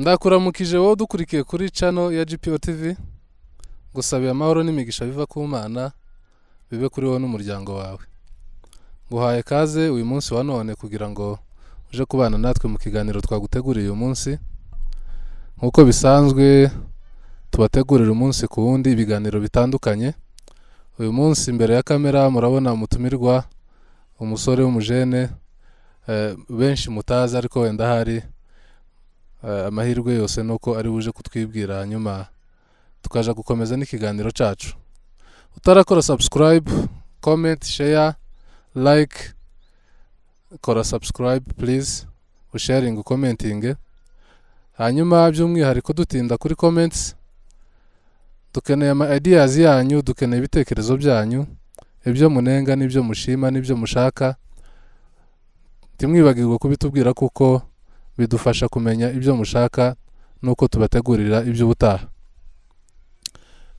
ndakuramukije wowe dukurikiye kuri cano ya gpo tv gusabiye amahoro n'imigisha biva ku mana bibe kuri wowe n'umuryango wawe nguhaye kaze uyu munsi wa none kugira ngo uje kubana natwe mu kiganiro twaguteguriye uyu munsi nk'uko bisanzwe tubategurira umunsi ku wundi ibiganiro bitandukanye uyu munsi imbere ya kamera murabona umutumirwa umusore w'umujene eh, benshi mutazi ariko wenda hari Eh, amahirwe yose ni uko ari buje kutwibwira hanyuma tukaja gukomeza n'ikiganiro cyacu utarakora subscribe comment share like kora subscribe please usharing ukomentinge hanyuma by'umwihariko dutinda kuri comments dukeneye ama ideas yanyu dukeneye ibitekerezo byanyu ibyo munenga n'ibyo mushima n'ibyo mushaka ntimwibagirwe kubitubwira kuko bidufasha kumenya ibyo mushaka n'uko tubategurira iby'ubutaha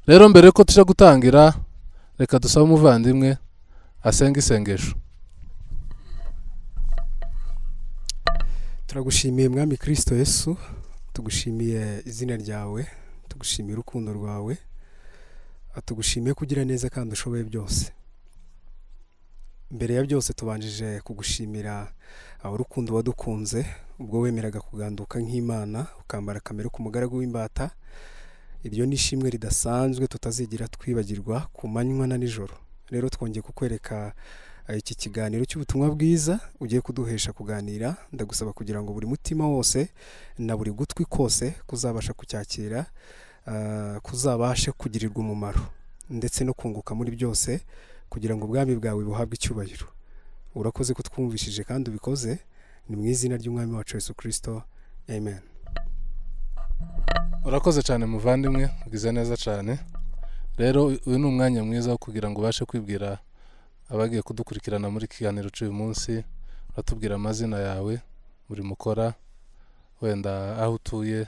rero mbere ko tujya gutangira reka dusaba umuvandimwe asenga isengesho turagushimiye mwami kirisito yesu tugushimiye izina ryawe tugushimiye urukundo rwawe tugushimiye kugira neza kandi ushoboye byose mbere ya byose tubanjije kugushimira urukundo wadukunze ubwo wemeraga kuganduka nk'imana ukambara kamere ku mugaragu w'imbata iryo ni ishimwe ridasanzwe tutazigira twibagirwa ku manywa na nijoro rero twongeye kukwereka eh, iki kiganiro cy'ubutumwa bwiza ugiye kuduhesha kuganira ndagusaba kugira ngo buri mutima wose na buri gutwi kose kuzabasha kucyakira eh, kuzabashe kugirirwa umumaro ndetse no kunguka muri byose kugira ngo ubwami bwawe buhabwe icyubahiro urakoze kutwumvishije kandi ubikoze ni mu izina ry'umwami wacu Yesu kirisito amen urakoze cyane muvandimwe bwiza neza cyane rero uyu ni umwanya mwiza wo kugira ngo ubashe kwibwira abagiye kudukurikirana muri kiganiro cy'uyu munsi uratubwira amazina yawe buri mukora wenda aho utuye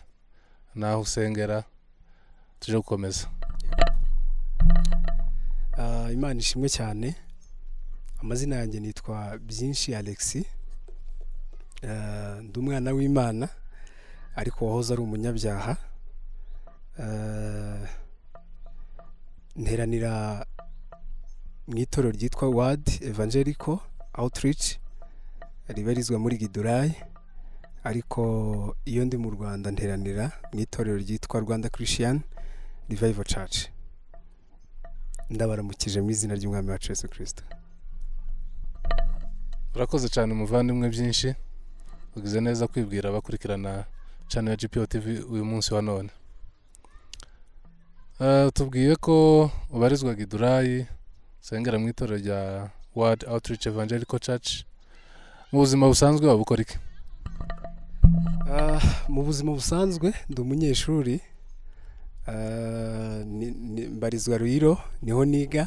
n'aho usengera tujye gukomeza ah, imana ishimwe cyane amazina yanjye nitwa byinshi alexi Eh, ndi umwana w'imana ariko wahoze ari umunyabyaha eh, nteranira mu itorero ryitwa wadi evangeliko awutirici ribarizwa muri gidurayi ariko iyo ndi mu rwanda nteranira mu itorero ryitwa rwanda christian rivayivo caci ndabaramukije mu izina ry'umwami wa Yesu kirisita urakoze cyane umuvandimwe byinshi ugize neza kwibwira abakurikirana cano ya GPO TV uyu munsi wa none eh, tubwiye ko ubarizwa gidurayi usengera mu itorero rya World Outreach Evangelical Church mu buzima busanzwe wabukora iki ah, mu buzima busanzwe ndi umunyeshuri ah, mbarizwa ruyiro niho niga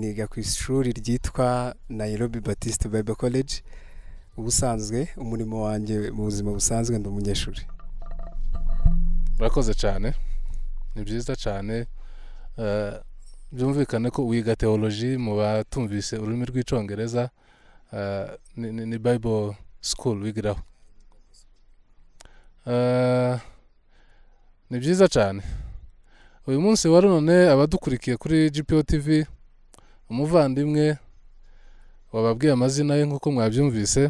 niga ku ishuri ryitwa nairobi batiste bible college ubusanzwe umurimo wanjye mu buzima busanzwe ndi umunyeshuri urakoze cyane ni byiza cyane eh, byumvikane ko wiga teoloji mu batumvise ururimi rw'icyongereza eh, ni bible school wigiraho eh, ni byiza cyane uyu munsi wa none abadukurikiye kuri gpo tv umuvandimwe wababwiye amazina ye nk'uko mwabyumvise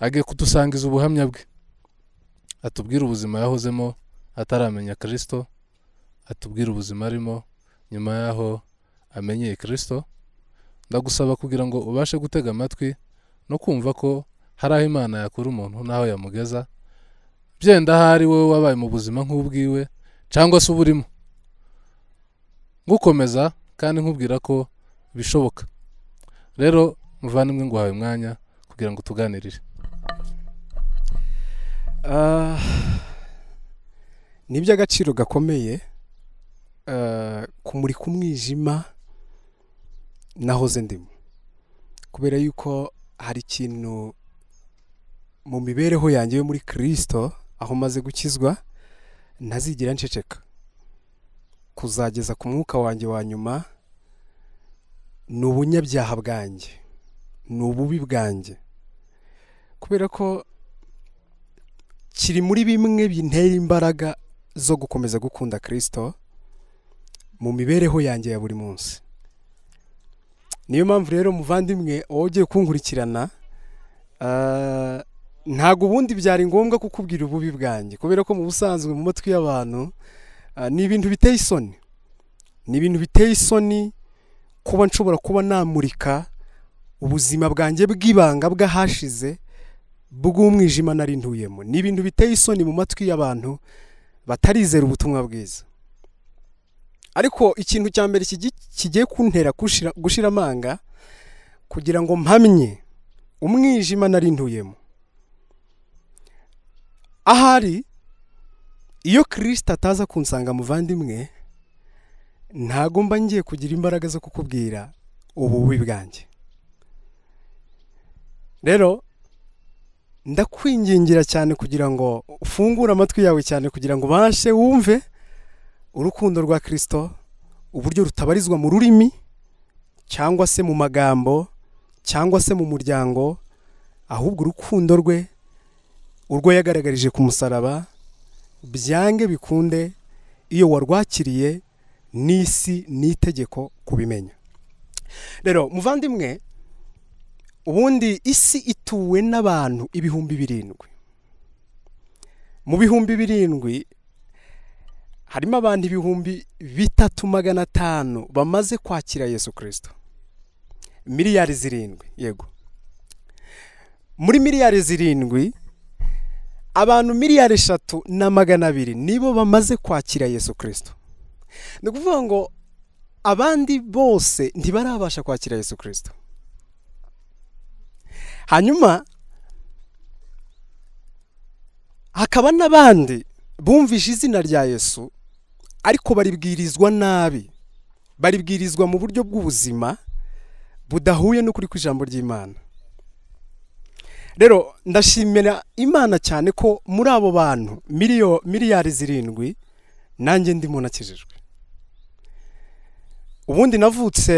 agiye kudusangiza ubuhamya bwe atubwira ubuzima yahozemo ataramenya kirisito atubwira ubuzima arimo nyuma y'aho amenyeye kirisito ndagusaba kugira ngo ubashe gutega amatwi no kumva ko hari aho imana yakura umuntu n'aho yamugeza byenda ahari wowe wabaye mu buzima nk'ubwiwe cyangwa se uburimo gukomeza kandi nkubwira ko bishoboka rero muvandimwe ngo umwanya kugira ngo tuganirire Ah, ni iby'agaciro gakomeye ah, kumurika umwijima nahoze ndimo kubera yuko hari ikintu mu mibereho yanjye yo muri kirisito aho maze gukizwa ntazigira nceceka kuzageza ku mwuka wanjye wa nyuma ni ubunyabyaha bwanjye ni ububi bwanjye kubera ko kiri muri bimwe bintera imbaraga zo gukomeza gukunda kirisito mu mibereho yanjye ya buri munsi niyo mpamvu rero muvandimwe wowe ugiye kunkurikirana eh, ntabwo ubundi byari ngombwa kukubwira ububi bwanjye kubera ko mu busanzwe mu matwi y'abantu eh, ni ibintu biteye isoni ni ibintu biteye isoni kuba nshobora kuba namurika ubuzima bwanjye bw'ibanga bw'ahashize bw'umwijima nari ntuyemo ni ibintu biteye isoni mu matwi y'abantu batarizera ubutumwa bwiza ariko ikintu cya mbere kigiye kuntera gushira amanga kugira ngo mpamye umwijima nari ntuyemo ahari iyo kirisita ataza kunsanga muvandimwe ntago mba ngiye kugira imbaraga zo kukubwira ubu bubi bwanjye rero ndakwingingira cyane kugira ngo ufungure amatwi yawe cyane kugira ngo ubashe wumve urukundo rwa kirisito uburyo rutabarizwa mu rurimi cyangwa se mu magambo cyangwa se mu muryango ahubwo urukundo rwe urwo yagaragarije ku musaraba byange bikunde iyo warwakiriye n'isi n'itegeko kubimenya rero muvandimwe ubundi isi ituwe n'abantu ibihumbi birindwi mu bihumbi birindwi harimo abantu ibihumbi bitatu magana atanu bamaze kwakira yesu kirisito miliyari zirindwi yego muri miliyari zirindwi abantu miliyari eshatu na magana abiri nibo bamaze kwakira yesu kirisito ni ukuvuga ngo abandi bose ntibarabasha kwakira yesu kirisito hanyuma hakaba n'abandi bumvishe izina rya yesu ariko baribwirizwa nabi baribwirizwa mu buryo bw'ubuzima budahuye n'ukuri ku ijambo ry'imana rero ndashimira imana cyane ko muri abo bantu miliyari zirindwi nanjye ndimo nakijijwe ubundi navutse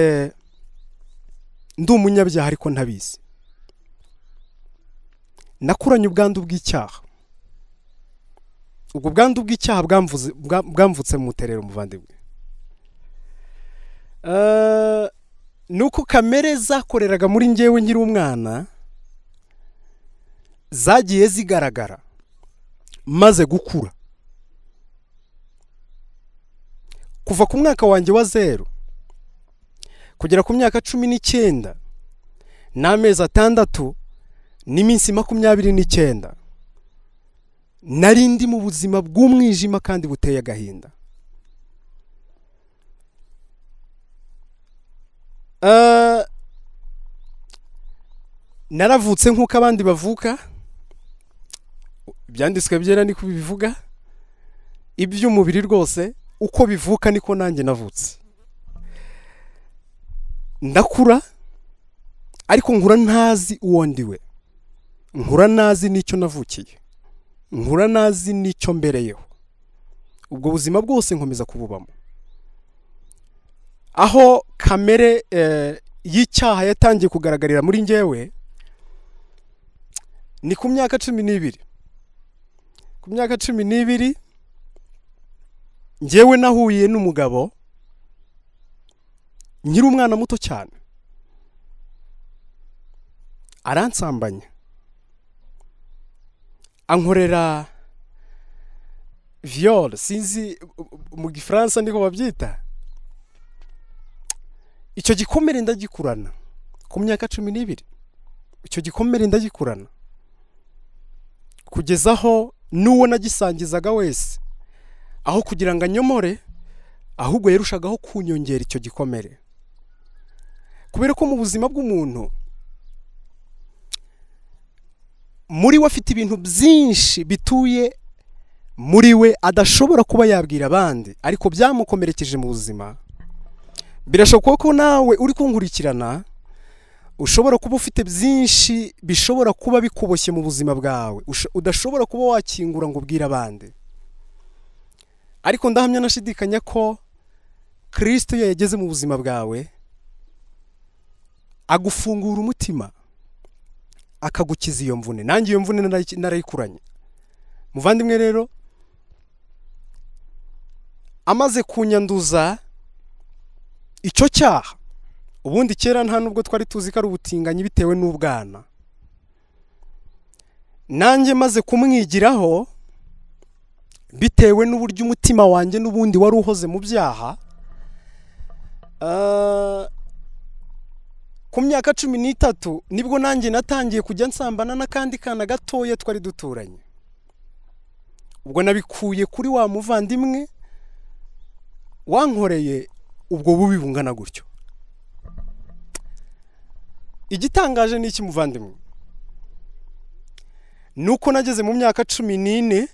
ndi umunyabyaha ariko ntabizi nakuranye ubwandu bw'icyaha ubwo bwandu bw'icyaha bwamvutse mu muterero muvandimwe eh, ni uko kamere zakoreraga muri ngewe nkiri umwana zagiye zigaragara maze gukura kuva ku mwaka wanjye wa zeru kugera ku myaka cumi n'icyenda ni atandatu n'iminsi makumyabiri n'icyenda nari ndi mu buzima bw'umwijima kandi buteye agahinda eh, naravutse nk'uko abandi bavuka byanditswe byera niko bibivuga iby'umubiri rwose uko bivuka niko nanjye navutse ndakura ariko nkura ntazi uwo ndiwe nkura nazi n'icyo navukiye nkura nazi n'icyo mbereyeho ubwo buzima bwose nkomeza kububamo aho kamere eh, y'icyaha yatangiye kugaragarira muri ngewe ni ku myaka cumi n'ibiri ku myaka cumi n'ibiri ngewe nahuye n'umugabo nyiri umwana muto cyane aransambanya ankorera viyoro sinzi mu gifaransa niko babyita icyo gikomere ndagikurana ku myaka cumi n'ibiri icyo gikomere ndagikurana kugeza aho n'uwo nagisangizaga wese aho kugira ngo anyomore ahubwo yarushagaho kunyongera icyo gikomere kubera ko mu buzima bw'umuntu muri we afite ibintu byinshi bituye muri we adashobora kuba yabwira abandi ariko byamukomerekeje mu buzima birashoboka ko nawe uri kunkurikirana ushobora kuba ufite byinshi bishobora kuba bikuboshye mu buzima bwawe udashobora kuba wakingura ngo ubwire abandi ariko ndahamya nashidikanya ko kirisito iyo yageze mu buzima bwawe agufungura umutima akagukiza iyo mvune nanjye iyo mvune narayikuranye muvandimwe rero amaze kunyanduza icyo cyaha ubundi kera nta nubwo twari tuzi ko ari ubutinganyi bitewe n'ubwana nanjye maze kumwigiraho bitewe n'uburyo umutima wanjye n'ubundi wari uhoze mu byaha ku myaka cumi n'itatu nibwo nanjye natangiye kujya nsambana n'akandi kana gatoya twari duturanye ubwo nabikuye kuri wa muvandimwe wankoreye ubwo bubi bungana gutyo igitangaje ni iki muvandimwe ni uko nageze mu myaka cumi n'ine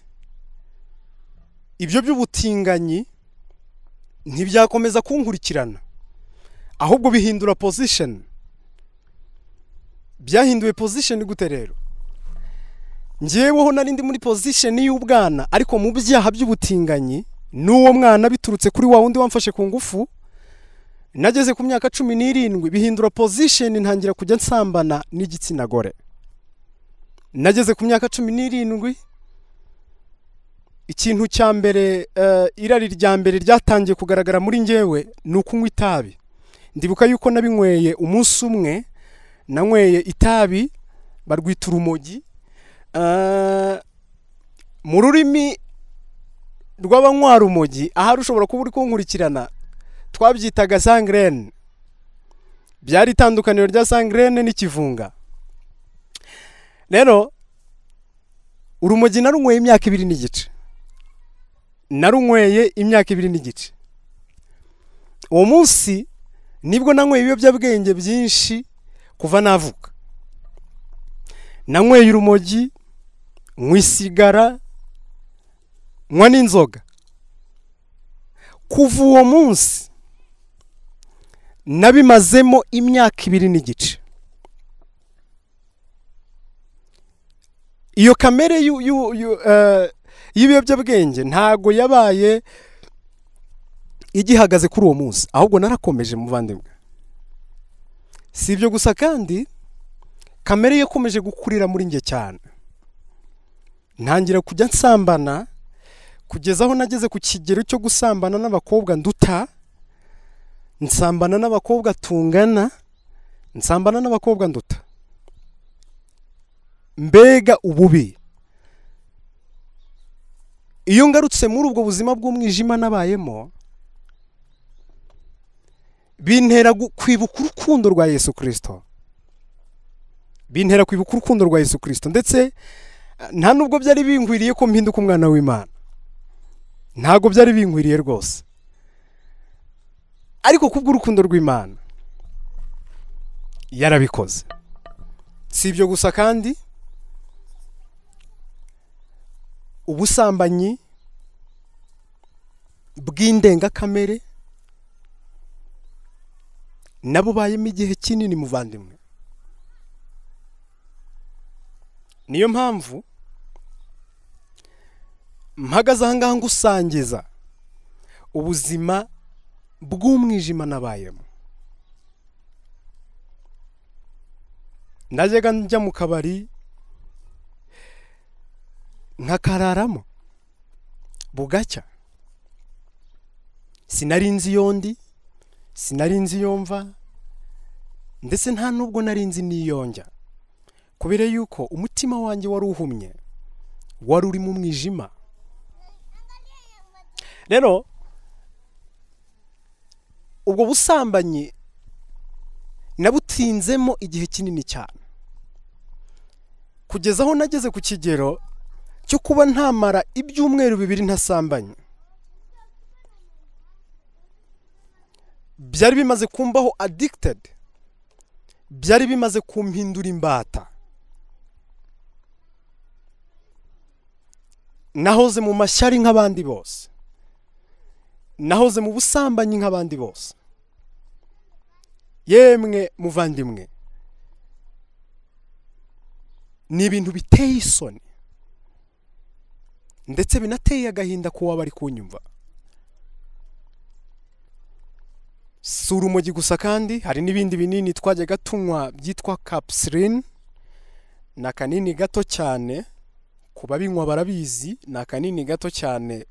ibyo by'ubutinganyi ntibyakomeza kunkurikirana ahubwo bihindura pozisheni byahinduwe pozisheni gute rero ngeweho nari ndi muri pozisheni y'ubwana ariko mu byaha by'ubutinganyi n'uwo mwana biturutse kuri wa wundi wamfashe ku ngufu nageze ku myaka cumi n'irindwi bihindura pozisheni ntangira kujya nsambana n'igitsina gore nageze ku myaka cumi n'irindwi ikintu cya mbere eh, irari rya mbere ryatangiye kugaragara muri ngewe ni ukunywa itabi ndibuka yuko nabinyweye umunsi umwe nanyweye itabi barwita urumogi eh, mu rurimi rw'abanywa rumogi ahari ushobora kuba uri kunkurikirana twabyitaga sangirene byari itandukaniro rya sangirene n'ikivunga rero urumogi narunyweye imyaka ibiri n'igice narunyweye imyaka ibiri n'igice uwo munsi nibwo nanyweye ibiyobyabwenge byinshi kuva navuka nanyweye urumogi nkwisigara nywa n'inzoga kuva uwo munsi nabimazemo imyaka ibiri n'igice iyo kamere eh, y'ibiyobyabwenge ntago yabaye igihagaze kuri uwo munsi ahubwo narakomeje muvandimwe si ibyo gusa kandi kamere yakomeje gukurira muri njye cyane ntangira kujya nsambana kugeza aho nageze ku kigero cyo gusambana n'abakobwa nduta nsambana n'abakobwa tungana nsambana n'abakobwa nduta mbega ububi iyo ngarutse muri ubwo buzima bw'umwijima nabayemo bintera kwibuka urukundo rwa yesu kirisito bintera kwibuka urukundo rwa yesu kirisito ndetse nta nubwo byari bingwiriye ko mpinduka umwana w'imana ntabwo byari binkwiriye rwose ariko kubw'urukundo rw'imana yarabikoze si ibyo gusa kandi ubusambanyi bw'indengakamere nabo bayemo igihe kinini muvandimwe niyo mpamvu mpagaze ahangaha ngusangiza ubuzima bw'umwijima nabayemo najyaga njya mu kabari nkakararamo bugacya sinari nzi iyo ndi sinari nzi iyo ndetse nta n'ubwo nari nzi n'iyonjya kubera yuko umutima wanjye wari uhumye wari uri mu mwijima rero ubwo busambanyi nabutinzemo igihe kinini cyane kugeza aho nageze ku kigero cyo kuba ntamara ibyumweru bibiri ntasambanye byari bimaze kumbaho addicted byari bimaze kumpindura imbata nahoze mu mashyari nk'abandi bose nahoze mu busambanyi nk'abandi bose yemwe muvandimwe ni ibintu biteye isoni ndetse binateye agahinda ku waba kunyumva si urumogi gusa kandi hari n'ibindi binini twajyaga tunywa byitwa kapusirine ni akanini gato cyane ku babinywa barabizi ni akanini gato cyane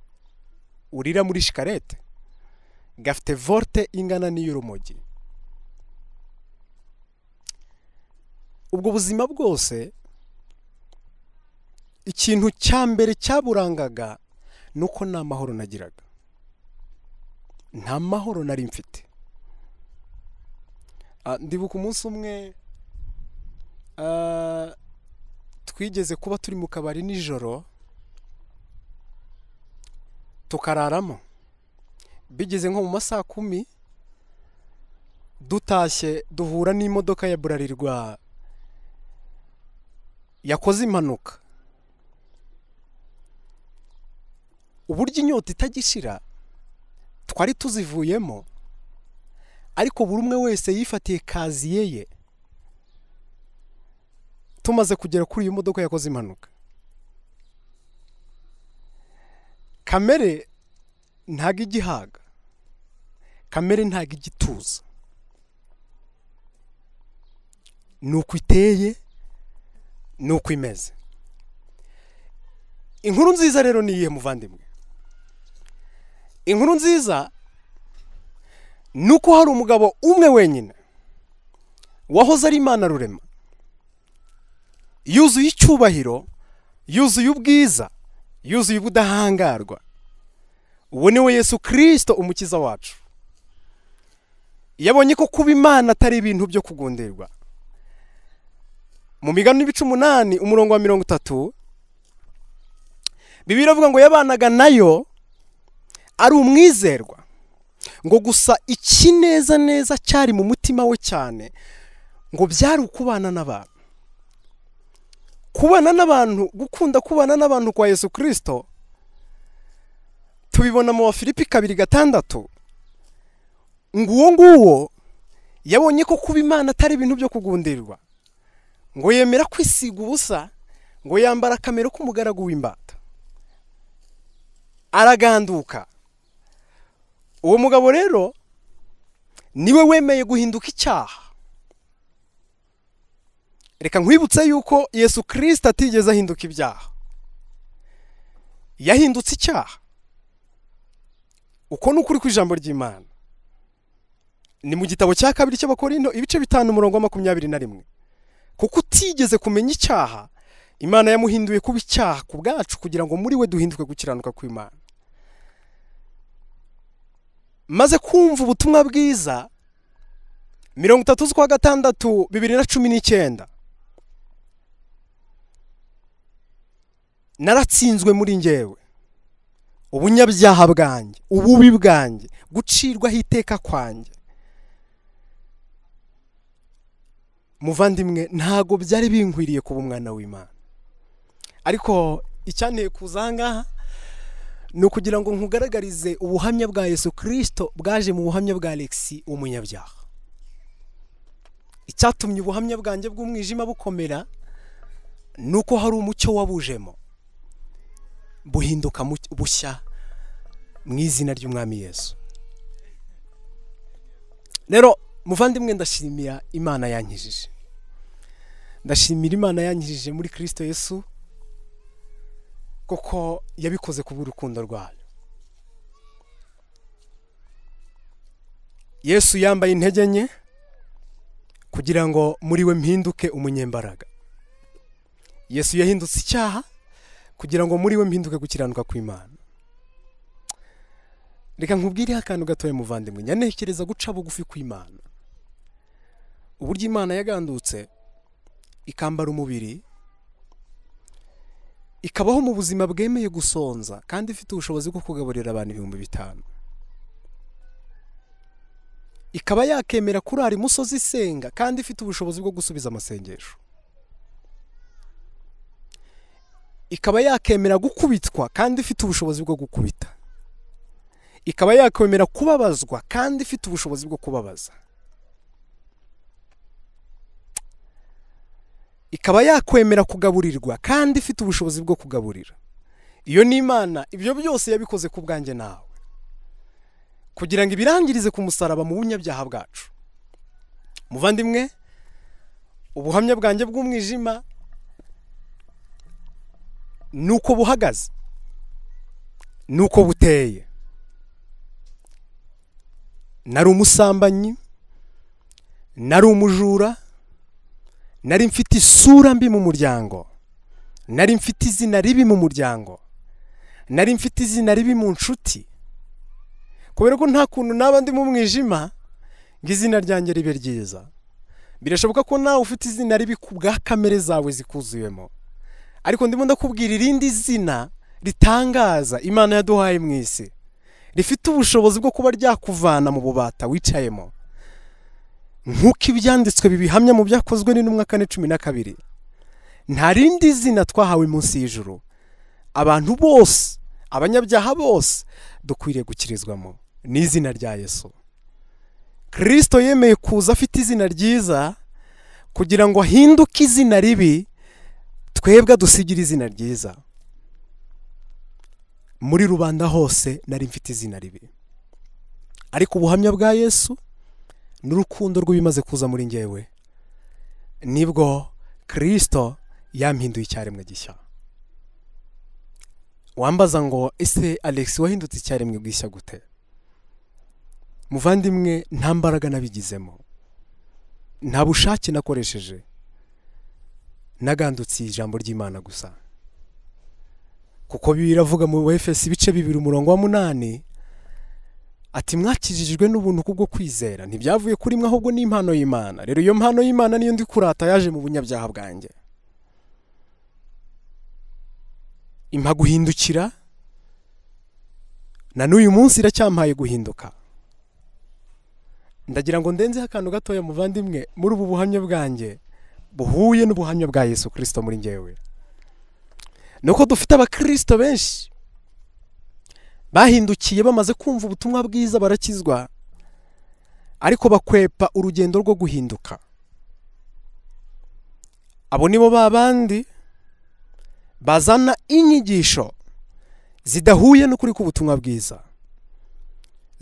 urira muri shikarete gafite volte ingana n'iy'urumogi ubwo buzima bwose ikintu cya mbere cyaburangaga ni uko nta mahoro nagiraga nta mahoro nari mfite Ah, ndibuka umunsi umwe ah, twigeze kuba turi mu kabari nijoro tukararamo bigeze nko mu masaha kumi dutashye duhura n'imodoka ya burarirwa yakoze impanuka uburyo inyota itagishira twari tuzivuyemo ariko buri umwe wese yifatiye kaziye ye tumaze kugera kuri iyi modoka yakoze impanuka kamere ntago igihaga kamere ntago igituza ni uko iteye ni uko imeze inkuru nziza rero ni iyihe muvandimwe inkuru nziza ni uko hari umugabo umwe wenyine wahoze ari imana rurema yuzuye icyubahiro yuzuye ubwiza yuzuye ubudahangarwa uwo ni we yesu kirisito umukiza wacu yabonye ko kuba imana atari ibintu byo kugunderwa mu migani n'ibice umunani umurongo wa mirongo itatu bibiri avuga ngo yabanaga nayo ari umwizerwa ngo gusa iki neza neza cyari mu mutima we cyane ngo byari ukubana n'abantu kubana n'abantu gukunda kubana n'abantu kwa yesu kirisito tubibona mu bafilipi kabiri gatandatu ngo uwo nguwo yabonye ko kuba imana atari ibintu byo kugundirwa ngo yemera kwisiga ubusa ngo yambara akamero k'umugaragu w'imbata araganduka uwo mugabo rero niwe wemeye guhinduka icyaha reka nkwibutse yuko yesu kirisita atigeze ahinduka ibyaha yahindutse icyaha uko ni ukuri ijambo ry'imana ni mu gitabo cya kabiri cy'abakorino ibice bitanu umurongo wa makumyabiri na rimwe kuko utigeze kumenya icyaha imana yamuhinduye kuba icyaha ku bwacu kugira ngo muri we duhinduke gukiranuka Imana maze kumva ubutumwa bwiza mirongo itatu z'ukwa gatandatu bibiri na cumi n'icyenda naratsinzwe muri ngewe ubunyabyaha bwanjye ububi bwanjye gucirwaho iteka kwanjye muvandimwe ntago byari binkwiriye kuba umwana w'imana ariko icyane kuza aha ni ukugira ngo nkugaragarize ubuhamya bwa Yesu kirisito bwaje mu buhamya bwa Alexi w'umunyabyaha icyatumye ubuhamya bwanjye bw'umwijima bukomera ni uko hari umucyo wabujemo buhinduka bushya mu izina ry'umwami Yesu rero muvandimwe ndashimira imana yankijije ndashimira imana yankijije muri kirisito Yesu kuko yabikoze ku bw'urukundo rwayo yesu yambaye intege nke kugira ngo muri we mpinduke umunyembaraga yesu yahindutse icyaha kugira ngo muri we mpinduke gukiranuka kw'imana reka nkubwireho akantu gatoya muvandimwe nyanekereza guca bugufi kw'imana uburyo imana yagandutse ikambara umubiri ikabaho mu buzima bwemeye gusonza kandi ifite ubushobozi bwo kugaburira abantu ibihumbi bitanu ikaba yakemera kurara imusozi isenga kandi ifite ubushobozi bwo gusubiza amasengesho ikaba yakemera gukubitwa kandi ifite ubushobozi bwo gukubita ikaba yakemera kubabazwa kandi ifite ubushobozi bwo kubabaza ikaba yakwemera kugaburirwa kandi ifite ubushobozi bwo kugaburira iyo ni imana ibyo byose yabikoze ku bwanjye nawe kugira ngo ibirangirize ku musaraba mu bunyabyaha bwacu muvandimwe ubuhamya bwanjye bw'umwijima ni uko buhagaze ni uko buteye nari umusambanyi nari umujura nari mfite isura mbi mu muryango nari mfite izina ribi mu muryango nari mfite izina ribi mu nshuti kubera ko nta kuntu naba ndi mu mwijima ngo izina ryanjye ribe ryiza birashoboka ko nawe ufite izina ribi ku bwa kamere zawe zikuzuyemo ariko ndimo ndakubwira irindi zina ritangaza imana yaduhaye mu isi rifite ubushobozi bwo kuba ryakuvana mu bubata wicayemo nk'uko ibyanditswe bibihamya mu byakozwe n'intumwa kane cumi na kabiri nta rindi zina twahawe munsi y'ijuru abantu bose abanyabyaha bose dukwiriye gukirizwamo n'izina rya yesu kirisito yemeye kuza afite izina ryiza kugira ngo ahinduke izina ribi twebwe dusigire izina ryiza muri rubanda hose nari mfite izina ribi ariko ubuhamya bwa yesu n'urukundo rw'ibimaze kuza muri ngewe nibwo kirisito yampinduye icyaremwe gishya wambaza ngo ese alex wahindutse icyarimwe gishya gute muvandimwe nta mbaraga nabigizemo nta bushake nakoresheje nagandutse ijambo ry'imana gusa kuko biravuga mu efesi ibice bibiri umurongo wa munani ati mwakijijwe n'ubuntu kubwo kwizera ntibyavuye kuri mwe ahubwo n'impano y'imana rero iyo mpano y'imana niyo ndi kurata yaje mu bunyabyaha bwanjye impa guhindukira na n'uyu munsi iracyampaye guhinduka ndagira ngo ndenzeho akantu gatoya muvandimwe muri ubu buhamya bwanjye buhuye n'ubuhamya bwa yesu kirisito muri ngewe ni uko dufite abakirisito benshi bahindukiye bamaze kumva ubutumwa bwiza barakizwa ariko bakwepa urugendo rwo guhinduka abo nibo ba bandi bazana inyigisho zidahuye n'ukuri k'ubutumwa bwiza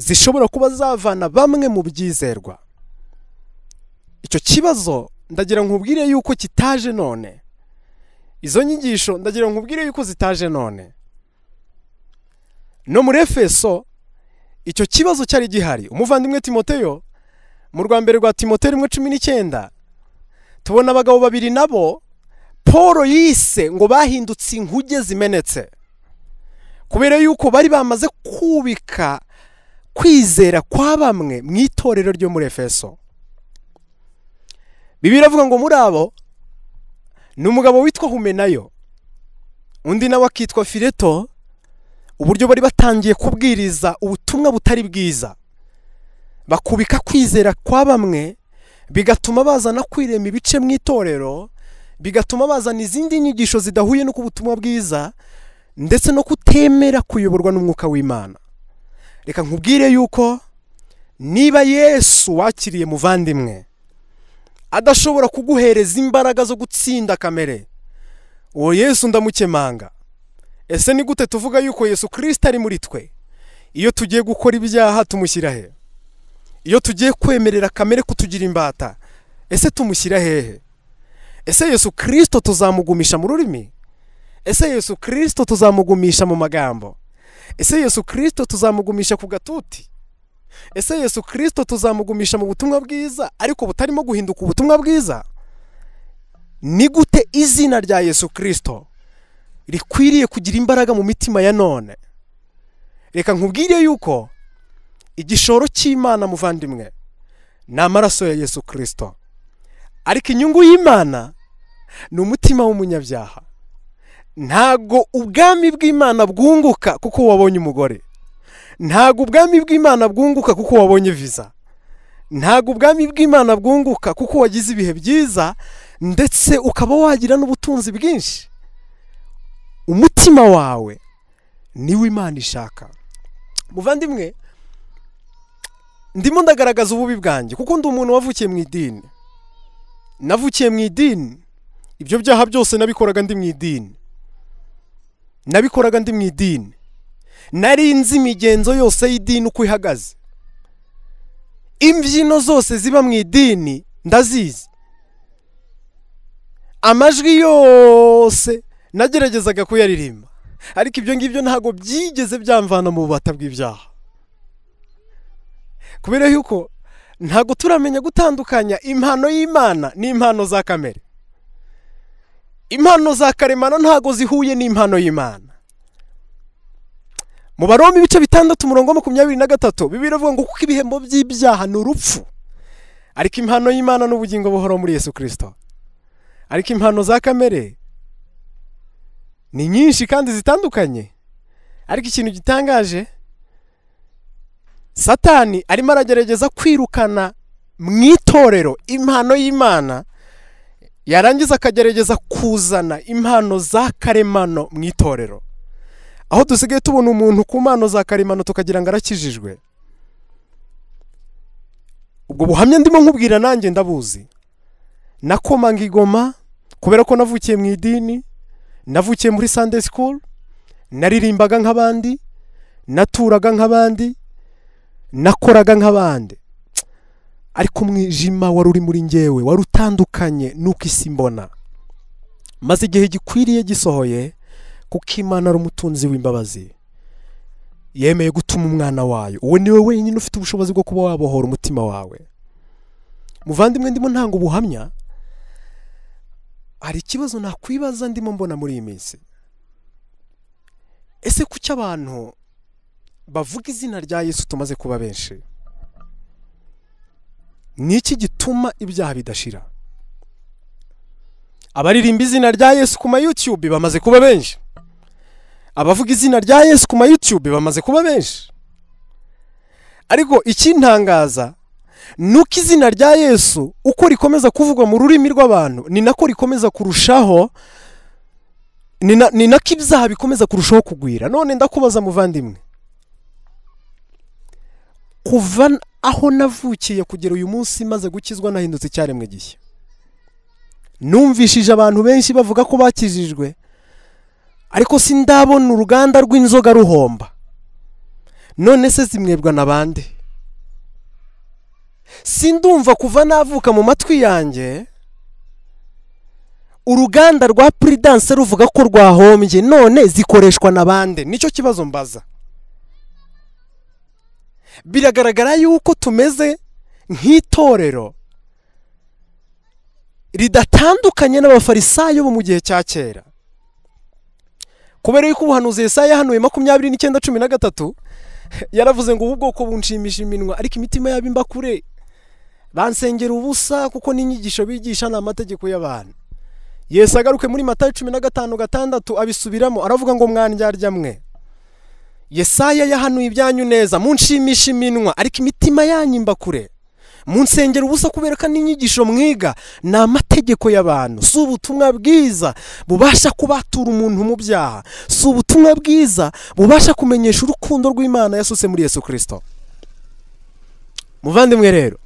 zishobora kuba zavana bamwe mu byizerwa icyo kibazo ndagira nkubwire yuko kitaje none izo nyigisho ndagira nkubwire yuko zitaje none no muri efeso icyo kibazo cyari gihari umuvandimwe timoteyo mu rwa rwa timote rimwe cumi n'icyenda tubona abagabo babiri nabo paul yise ngo bahindutse inkuge zimenetse kubera yuko bari bamaze kubika kwizera kwa bamwe mu itorero ryo muri efeso bibi avuga ngo muri abo ni umugabo witwa humenayo undi nawe akitwa fileto uburyo bari batangiye kubwiriza ubutumwa butari bwiza bakubika kwizera kwa bamwe bigatuma bazana kwirema ibice mu itorero bigatuma bazana izindi nyigisho zidahuye no ku butumwa bwiza ndetse no kutemera kuyoborwa n'umwuka w'imana reka nkubwire yuko niba yesu wakiriye muvandimwe adashobora kuguhereza imbaraga zo gutsinda kamere uwo yesu ndamukemanga ese ni gute tuvuga yuko yesu kirisita ari muri twe iyo tugiye gukora ibyaha tumushyira he iyo tugiye kwemerera kamere kutugira imbata ese tumushyira hehe ese yesu kirisito tuzamugumisha mu rurimi ese yesu kirisito tuzamugumisha mu magambo ese yesu kirisito tuzamugumisha ku gatuti ese yesu kirisito tuzamugumisha mu butumwa bwiza ariko butarimo guhinduka ubutumwa bwiza ni gute izina rya yesu kirisito rikwiriye kugira imbaraga mu mitima ya none reka nkubwire yuko igishoro cy'imana muvandimwe ni amaraso ya yesu kirisito ariko inyungu y'imana ni umutima w'umunyabyaha ntago ubwami bw'imana bwunguka kuko wabonye umugore ntabwo ubwami bw'imana bwunguka kuko wabonye viza ntabwo ubwami bw'imana bwunguka kuko wagize ibihe byiza ndetse ukaba wagira n'ubutunzi bwinshi umutima wawe niwo imana ishaka muvandimwe ndimo ndagaragaza ububi bwanjye kuko ndi umuntu wavukiye mu idini navukiye mu idini ibyo byaha byose nabikoraga ndi mu idini nabikoraga ndi mu idini nari nzi imigenzo yose y'idini uko ihagaze imbyino zose ziba mu idini ndazizi amajwi yose nageragezaga kuyaririmba ariko ibyo ngibyo ntabwo byigeze byamvana mu bubata bw'ibyaha kubera yuko ntabwo turamenya gutandukanya impano y'imana n'impano za kamere impano za karemano ntabwo zihuye n'impano y'imana mu baroma ibice bitandatu umurongo makumyabiri na gatatu biravuga ngo kuko ibihembo by'ibyaha ni urupfu ariko impano y'imana n'ubugingo buhoro muri yesu kirisito ariko impano za kamere ni nyinshi kandi zitandukanye ariko ikintu gitangaje satani arimo aragerageza kwirukana mu itorero impano y'imana yarangiza akagerageza kuzana impano za karemano mu itorero aho dusigaye tubona umuntu ku mpano za karemano tukagira ngo arakijijwe ubwo buhamya ndimo nkubwira nanjye ndabuzi nakomanga igoma kubera ko navukiye mu idini navukiye muri Sunday school naririmbaga nk'abandi naturaga nk'abandi nakoraga nk'abandi ariko umwijima wari uri muri ngewe wari utandukanye nuko isi mbona maze igihe gikwiriye gisohoye kuko imana ari umutunzi w'imbabazi yemeye gutuma umwana wayo uwo niwe wenyine ufite ubushobozi bwo kuba wabohora umutima wawe muvandimwe ndimo ntanga ubuhamya hari ikibazo nakwibaza ndimo mbona muri iyi minsi ese kuki abantu bavuga izina rya yesu tumaze kuba benshi ni iki gituma ibyaha bidashira abaririmba izina rya yesu ku ma yutube bamaze kuba benshi abavuga izina rya yesu ku ma yutube bamaze kuba benshi ariko ikintangaza nuko izina rya yesu uko rikomeza kuvugwa mu rurimi rw'abantu ni nako rikomeza kurushaho ni nako ibyaha bikomeza kurushaho kugwira none ndakubaza muvandimwe kuva aho navukiye kugera uyu munsi maze gukizwa nahindutse icyaremwe gishya numvishije abantu benshi bavuga ko bakijijwe ariko sindabona uruganda rw'inzoga ruhomba none se zimwebwa na bande sindumva kuva navuka mu matwi yanjye uruganda rwa puridanse ruvuga ko rwahombye none zikoreshwa na bande nicyo kibazo mbaza biragaragara yuko tumeze nk'itorero ridatandukanye n'abafarisayo bo mu gihe cya kera kubera yuko ubuhanuzi Yesaya yahanuye makumyabiri n'icyenda cumi na gatatu yaravuze ngo ubu bwoko bunshimisha iminwa ariko imitima yabo imba kure bansengera ubusa kuko n'inyigisho bigisha ni amategeko y'abantu yesi agaruke muri matayo cumi na gatanu gatandatu abisubiramo aravuga ngo arya mwe yesaya yahanuye ibyanyu neza munshimisha iminwa ariko imitima yanyu imba kure munsengera ubusa kubera ko n'inyigisho mwiga ni amategeko y'abantu si ubutumwa bwiza bubasha kubatura umuntu mu byaha si ubutumwa bwiza bubasha kumenyesha urukundo rw'imana yasutse muri yesu kirisito muvandimwe rero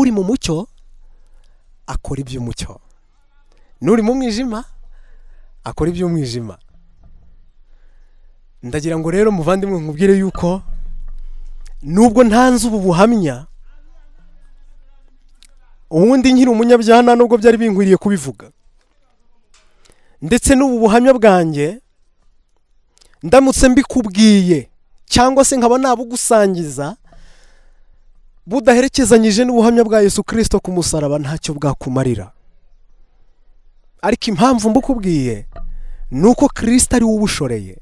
uri mu mucyo akora iby'umucyo n'uri mu mwijima akora iby'umwijima ndagira ngo rero muvandimwe nkubwire yuko nubwo ntanze ubu buhamya ubundi nkiri umunyabyaha nta nubwo byari binkwiriye kubivuga ndetse n'ubu buhamya bwanjye ndamutse mbikubwiye cyangwa se nkaba nabugusangiza budaherekezanyije n'ubuhamya bwa Yesu kirisito ku musaraba ntacyo bwakumarira ariko impamvu mbukubwiye ni uko kirisito ari we ubushoreye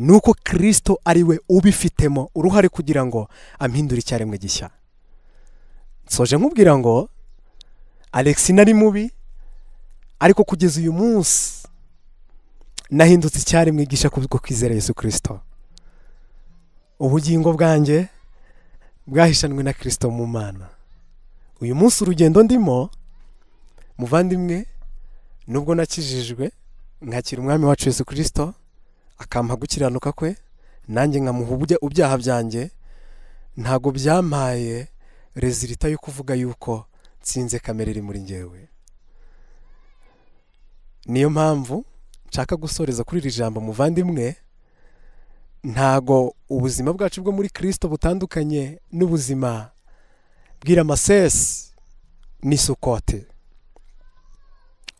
ni uko kirisito ari we ubifitemo uruhare kugira ngo ampindure icyarimwe gishya nsoje nkubwira ngo alex nari mubi ariko kugeza uyu munsi nahindutse icyaremwe gishya kubwo kwizera Yesu kirisito ubugingo bwanjye bwahishanwe na kirisito mu mana uyu munsi urugendo ndimo muvandimwe nubwo nakijijwe nkakira umwami wacu Yesu kirisito akampa gukiranuka kwe nanjye nkamuha ubyaha byanjye ntago byampaye rezilita yo kuvuga yuko nsinze kamere iri muri ngewe niyo mpamvu nshaka gusoreza kuri iri jambo muvandimwe ntago ubuzima bwacu bwo muri kirisito butandukanye n'ubuzima bw'iramasesi n'isukote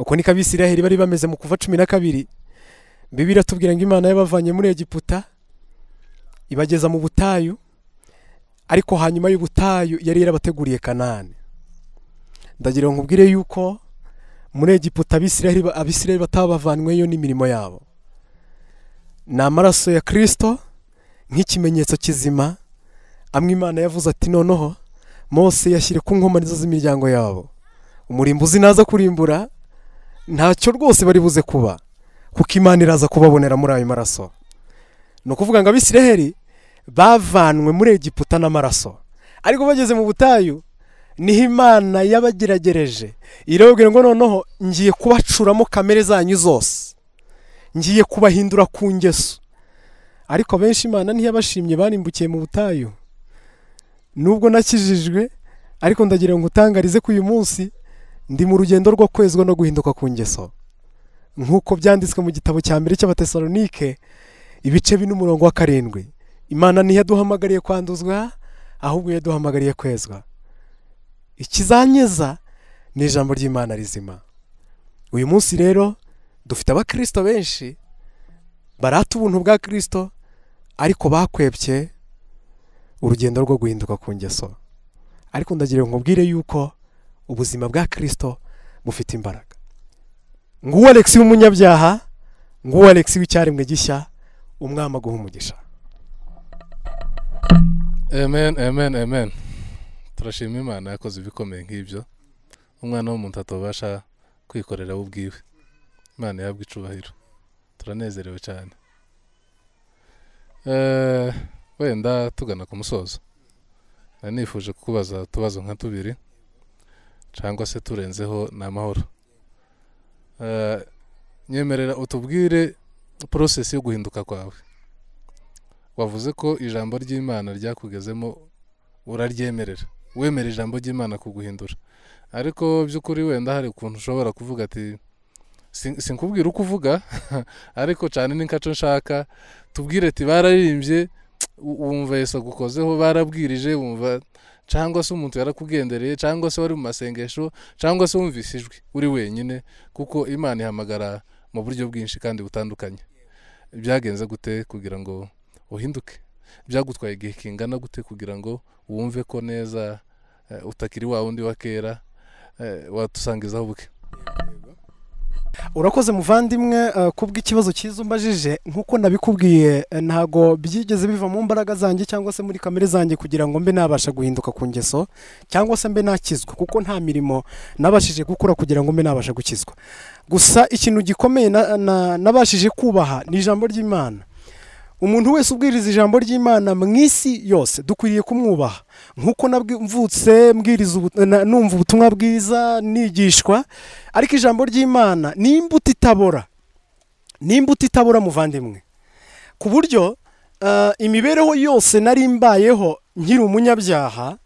uko niko abisiraheli bari bameze mu kuva cumi na kabiri bibi iratubwira ngo imana yabavanye muri egiputa ibageza mu butayu ariko hanyuma y'ubutayu yari yarabateguriye kanani ndagira ngo nkubwire yuko muri egiputa abisiraheli batabavanyweyo n'imirimo yabo ni amaraso ya kirisito nk'ikimenyetso kizima amwe imana yavuze ati noneho mose yashyire ku nkomanizo z'imiryango yabo umurimbuzi naza kurimbura ntacyo rwose bari buze kuba kuko imana iraza kubabonera muri ayo maraso ni ukuvuga ngo abisiraheli bavanwe muri egiputa n'amaraso ariko bageze mu butayu niho imana yabageragereje irababwira ngo noneho ngiye kubacuramo kamere zanyu zose ngiye kubahindura ku ngeso ariko benshi imana ntiyabashimye barimbukiye mu butayu nubwo nakijijwe ariko ndagira ngo utangarize ko uyu munsi ndi mu rugendo rwo kwezwa no guhinduka ku ngeso nk'uko byanditswe mu gitabo cya mbere cy'abatesalonike ibice bine umurongo wa karindwi imana ntiyaduhamagariye kwanduzwa ahubwo yaduhamagariye kwezwa ikizanyeza ni ijambo ry'imana rizima uyu munsi rero dufite abakristo benshi barata ubuntu bwa Kristo ariko bakwebye urugendo rwo guhinduka ku ngeso ariko ndagira ngo nkubwire yuko ubuzima bwa Kristo bufite imbaraga nguwo alexi w'umunyabyaha nguwo alexi w'icyaremwe gishya umwama aguha umugisha amen amen amen turashima imana yakoze ibikomeye nk'ibyo umwana w'umuntu atabasha kwikorera we ubwiwe imana ihabwe icubahiro turanezerewe cyane eh, wenda tugana ku musozo nanifuje kukubaza tubazo nka tubiri cyangwa se turenzeho ni amahoro eh, nyemerera utubwire porosesi yo guhinduka kwawe wavuze ko ijambo ry'imana ryakugezemo uraryemerera wemera ijambo ry'imana kuguhindura ariko by'ukuri wenda hari ukuntu ushobora kuvuga ati sinkubwira uko uvuga ariko cyane ni nkaco nshaka tubwire ati bararirimbye wumva Yesa agukozeho barabwirije wumva cyangwa se umuntu yarakugendereye cyangwa se wari mu masengesho cyangwa se wumvise ijwi uri wenyine kuko imana ihamagara mu buryo bwinshi kandi butandukanye byagenze gute kugira ngo uhinduke byagutwaye igihe kingana gute kugira ngo wumve ko neza eh, utakiri wa wundi wa kera eh, watusangizaho buke urakoze muvandimwe eh, kubw'ikibazo cyiza umbajije nk'uko nabikubwiye eh, ntago byigeze biva mu mbaraga zanjye cyangwa se muri kamere zanjye kugira ngo mbe nabasha guhinduka ku ngeso cyangwa se mbe nakizwa kuko nta mirimo nabashije gukora kugira ngo mbe nabasha gukizwa gusa ikintu gikomeye nabashije kubaha ni ijambo ry'imana umuntu wese ubwiriza ijambo ry'imana mu isi yose dukwiriye kumwubaha nk'uko mvutse numva ubutumwa bwiza nigishwa ariko ijambo ry'imana ni imbuto itabora ni imbuto itabora muvandimwe ku buryo eh, imibereho yose nari mbayeho nkiri umunyabyaha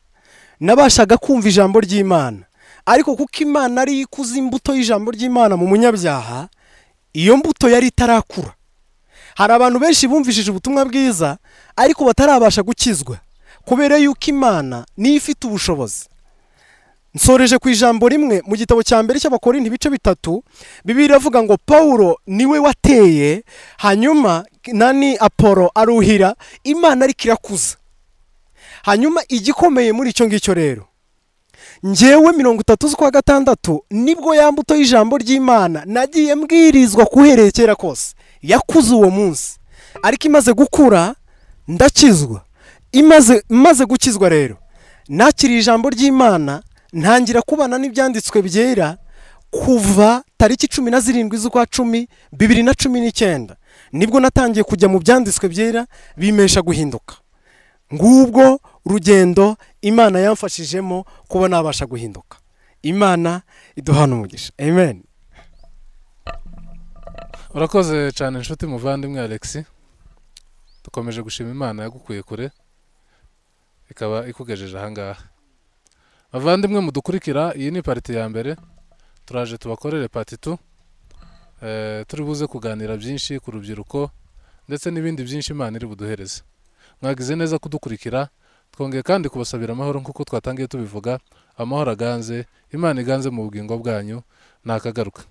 nabashaga kumva ijambo ry'imana ariko kuko imana ari ikuze imbuto y'ijambo ry'imana mu munyabyaha iyo mbuto yari itarakura hari abantu benshi bumvishije ubutumwa bwiza ariko batarabasha gukizwa kubera yuko imana niyo ifite ubushobozi nsoreje ku ijambo rimwe mu gitabo cya mbere cy'abakorinda ibice bitatu bibiri iravuga ngo paul niwe wateye hanyuma nani apolo aruhira imana ariko irakuza hanyuma igikomeye muri icyo ngicyo rero ngewe mirongo itatu z'ukwa gatandatu nibwo ya mbuto y'ijambo ry'imana nagiye mbwirizwa kuherekera kose yakuze uwo munsi ariko imaze gukura ndakizwa imaze gukizwa rero nakiriye ijambo ry'imana ntangira kubana n'ibyanditswe byera kuva tariki cumi na zirindwi z'ukwa cumi bibiri na cumi n'icyenda nibwo natangiye kujya mu byanditswe byera bimesha guhinduka ngubwo rugendo imana yamfashijemo kuba nabasha guhinduka imana iduhana umugisha amen urakoze cyane inshuti muvandimwe alexi dukomeje gushima imana yagukuye kure ikaba ikugejeje ahangaha bavandimwe mudukurikira iyi ni pariti ya mbere turaje tubakorere pati tu eh, turi buze kuganira byinshi ku rubyiruko ndetse n'ibindi byinshi imana iri buduhereze mwagize neza kudukurikira twongeye kandi kubasabira amahoro nk'uko twatangiye tubivuga amahoro aganze imana iganze mu bugingo bwanyu akagaruka